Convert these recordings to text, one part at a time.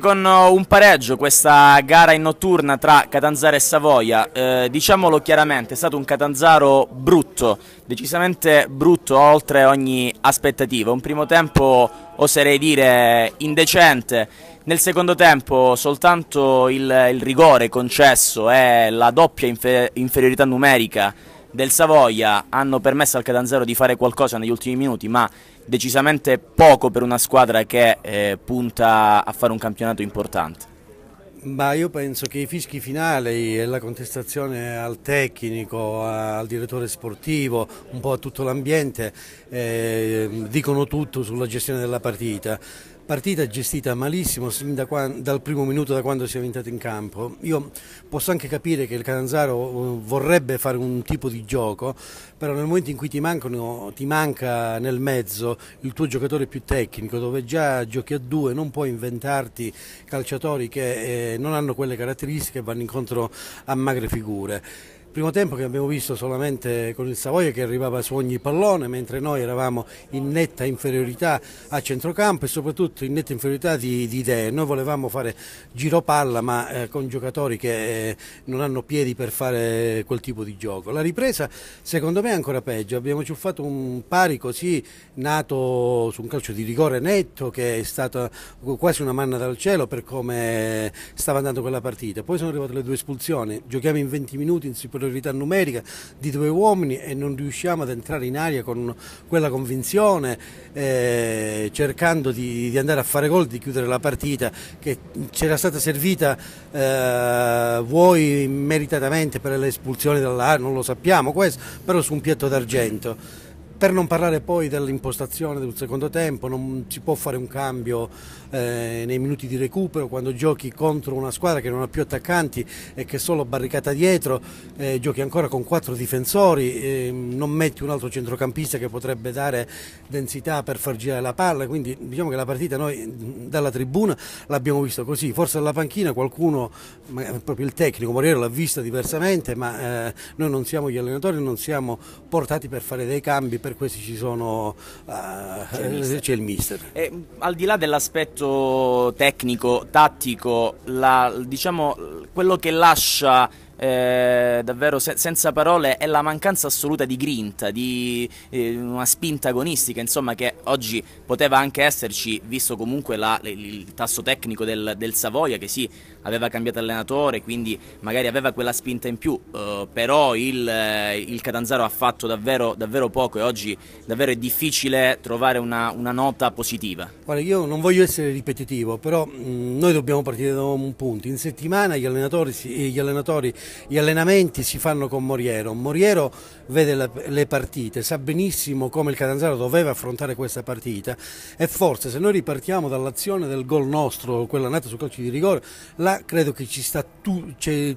con uh, un pareggio questa gara in notturna tra Catanzaro e Savoia, eh, diciamolo chiaramente è stato un Catanzaro brutto, decisamente brutto oltre ogni aspettativa, un primo tempo oserei dire indecente, nel secondo tempo soltanto il, il rigore concesso e la doppia infer inferiorità numerica del Savoia hanno permesso al Catanzaro di fare qualcosa negli ultimi minuti ma decisamente poco per una squadra che eh, punta a fare un campionato importante. Ma io penso che i fischi finali e la contestazione al tecnico, al direttore sportivo, un po' a tutto l'ambiente, eh, dicono tutto sulla gestione della partita partita gestita malissimo da quando, dal primo minuto da quando si è entrati in campo. Io posso anche capire che il Catanzaro eh, vorrebbe fare un tipo di gioco, però nel momento in cui ti, mancano, ti manca nel mezzo il tuo giocatore più tecnico, dove già giochi a due, non puoi inventarti calciatori che eh, non hanno quelle caratteristiche e vanno incontro a magre figure primo tempo che abbiamo visto solamente con il Savoia che arrivava su ogni pallone, mentre noi eravamo in netta inferiorità a centrocampo e soprattutto in netta inferiorità di, di idee. Noi volevamo fare giro palla ma eh, con giocatori che eh, non hanno piedi per fare quel tipo di gioco. La ripresa secondo me è ancora peggio, abbiamo ciuffato un pari così nato su un calcio di rigore netto che è stata quasi una manna dal cielo per come stava andando quella partita. Poi sono arrivate le due espulsioni, giochiamo in 20 minuti in super superiorità numerica di due uomini e non riusciamo ad entrare in aria con quella convinzione, eh, cercando di, di, andare a fare gol, di chiudere la partita che c'era stata servita eh, vuoi meritatamente per le espulsioni dall'area, non lo sappiamo questo, però su un piatto d'argento. Per non parlare poi dell'impostazione del secondo tempo, non si può fare un cambio eh, nei minuti di recupero quando giochi contro una squadra che non ha più attaccanti e che è solo barricata dietro, eh, giochi ancora con quattro difensori, eh, non metti un altro centrocampista che potrebbe dare densità per far girare la palla, quindi diciamo che la partita noi dalla tribuna l'abbiamo vista così, forse dalla panchina qualcuno, proprio il tecnico Moriero l'ha vista diversamente, ma eh, noi non siamo gli allenatori, non siamo portati per fare dei cambi, per per questo ci sono, uh, eh, c'è, il c'è, il mister. E, eh, al di là dell'aspetto tecnico, tattico, la, diciamo, quello che lascia eh, davvero se- senza parole è la mancanza assoluta di grinta, di eh, una spinta agonistica, insomma, che oggi poteva anche esserci, visto comunque la, il, il, tasso tecnico del, del, Savoia, che sì, aveva cambiato allenatore, quindi magari aveva quella spinta in più, eh, però il, eh, il, Catanzaro ha fatto davvero, davvero, poco e oggi davvero è difficile trovare una, una nota positiva. Guarda, io non voglio essere ripetitivo, però mh, mm, noi dobbiamo partire da un punto. In settimana gli allenatori, gli allenatori gli allenamenti si fanno con Moriero, Moriero vede le partite, sa benissimo come il Catanzaro doveva affrontare questa partita e forse se noi ripartiamo dall'azione del gol nostro, quella nata sul calcio di rigore, là credo che ci sta tu,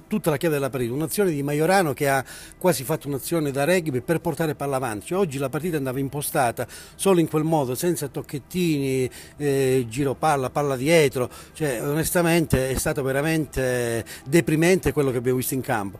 tutta la chiave della partita, un'azione di Maiorano che ha quasi fatto un'azione da rugby per portare palla avanti, cioè, oggi la partita andava impostata solo in quel modo, senza tocchettini, eh, giro palla, palla dietro, cioè, onestamente è stato veramente deprimente quello che abbiamo visto in campo.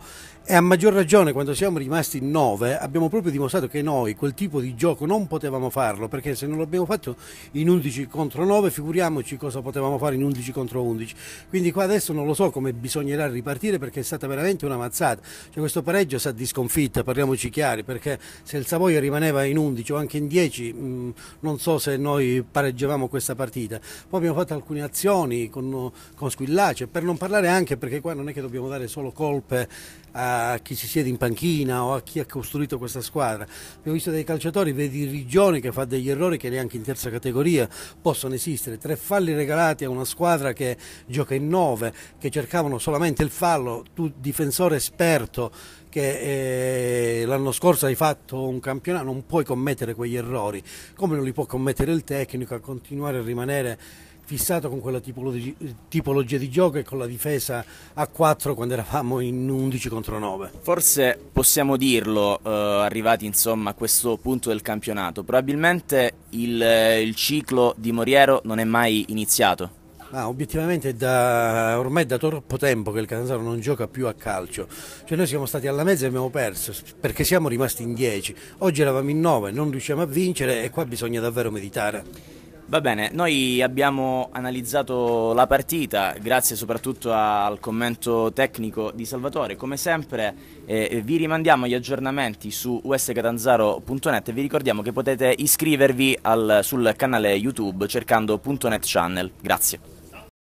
E a maggior ragione quando siamo rimasti in 9 abbiamo proprio dimostrato che noi quel tipo di gioco non potevamo farlo perché se non l'abbiamo fatto in 11 contro 9 figuriamoci cosa potevamo fare in 11 contro 11. Quindi qua adesso non lo so come bisognerà ripartire perché è stata veramente una mazzata. Cioè, questo pareggio sa di sconfitta, parliamoci chiari, perché se il Savoia rimaneva in 11 o anche in 10 mh, mm, non so se noi pareggiavamo questa partita. Poi abbiamo fatto alcune azioni con, con squillace, per non parlare anche perché qua non è che dobbiamo dare solo colpe a a chi si siede in panchina o a chi ha costruito questa squadra. Abbiamo visto dei calciatori, vedi Rigioni che fa degli errori che neanche in terza categoria possono esistere, tre falli regalati a una squadra che gioca in nove, che cercavano solamente il fallo, tu difensore esperto che eh, l'anno scorso hai fatto un campionato, non puoi commettere quegli errori, come non li può commettere il tecnico a continuare a rimanere fissato con quella tipologia di gioco e con la difesa a 4 quando eravamo in 11 contro 9. Forse possiamo dirlo, eh, arrivati insomma a questo punto del campionato, probabilmente il, il ciclo di Moriero non è mai iniziato. Ah, obiettivamente da, ormai da troppo tempo che il Catanzaro non gioca più a calcio. Cioè noi siamo stati alla mezza e abbiamo perso perché siamo rimasti in 10. Oggi eravamo in 9, non riusciamo a vincere e qua bisogna davvero meditare. Va bene, noi abbiamo analizzato la partita, grazie soprattutto al commento tecnico di Salvatore. Come sempre eh, eh vi rimandiamo agli aggiornamenti su uscatanzaro.net e vi ricordiamo che potete iscrivervi al, sul canale YouTube cercando.net channel. Grazie.